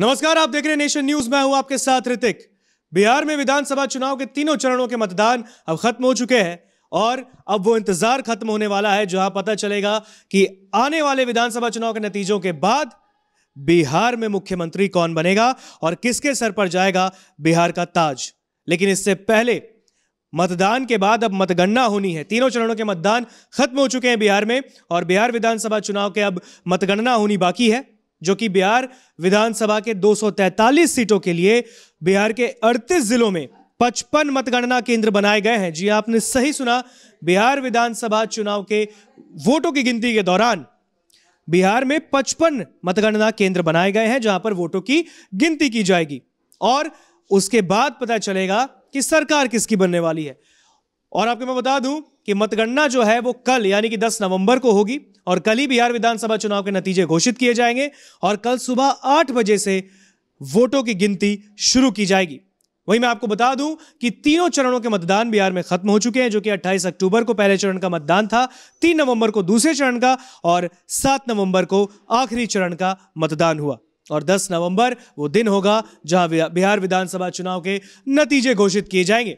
नमस्कार आप देख रहे हैं नेशन न्यूज मैं हूं आपके साथ ऋतिक बिहार में विधानसभा चुनाव के तीनों चरणों के मतदान अब खत्म हो चुके हैं और अब वो इंतजार खत्म होने वाला है जहां पता चलेगा कि आने वाले विधानसभा चुनाव के नतीजों के बाद बिहार में मुख्यमंत्री कौन बनेगा और किसके सर पर जाएगा बिहार का ताज लेकिन इससे पहले मतदान के बाद अब मतगणना होनी है तीनों चरणों के मतदान खत्म हो चुके हैं बिहार में और बिहार विधानसभा चुनाव के अब मतगणना होनी बाकी है जो कि बिहार विधानसभा के 243 सीटों के लिए बिहार के 38 जिलों में 55 मतगणना केंद्र बनाए गए हैं जी आपने सही सुना बिहार विधानसभा चुनाव के वोटों की गिनती के दौरान बिहार में 55 मतगणना केंद्र बनाए गए हैं जहां पर वोटों की गिनती की जाएगी और उसके बाद पता चलेगा कि सरकार किसकी बनने वाली है और आपको मैं बता दूं कि मतगणना जो है वो कल यानी कि 10 नवंबर को होगी और कल ही बिहार विधानसभा चुनाव के नतीजे घोषित किए जाएंगे और कल सुबह आठ बजे से वोटों की गिनती शुरू की जाएगी वहीं मैं आपको बता दूं कि तीनों चरणों के मतदान बिहार में खत्म हो चुके हैं जो कि 28 अक्टूबर को पहले चरण का मतदान था 3 नवंबर को दूसरे चरण का और 7 नवंबर को आखिरी चरण का मतदान हुआ और 10 नवंबर वो दिन होगा जहां बिहार विधानसभा चुनाव के नतीजे घोषित किए जाएंगे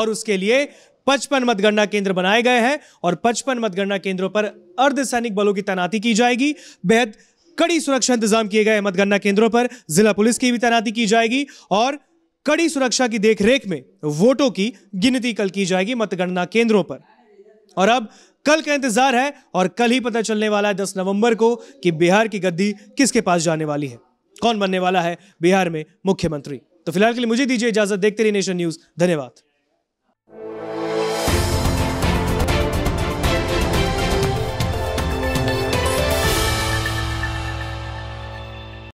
और उसके लिए पचपन मतगणना केंद्र बनाए गए हैं और पचपन मतगणना केंद्रों पर अर्धसैनिक बलों की तैनाती की जाएगी बेहद कड़ी सुरक्षा इंतजाम किए गए मतगणना केंद्रों पर जिला पुलिस की भी तैनाती की जाएगी और कड़ी सुरक्षा की देखरेख में वोटों की गिनती कल की जाएगी मतगणना केंद्रों पर और अब कल का इंतजार है और कल ही पता चलने वाला है दस नवंबर को कि बिहार की गद्दी किसके पास जाने वाली है कौन बनने वाला है बिहार में मुख्यमंत्री तो फिलहाल के लिए मुझे दीजिए इजाजत देखते रहिए नेशन न्यूज धन्यवाद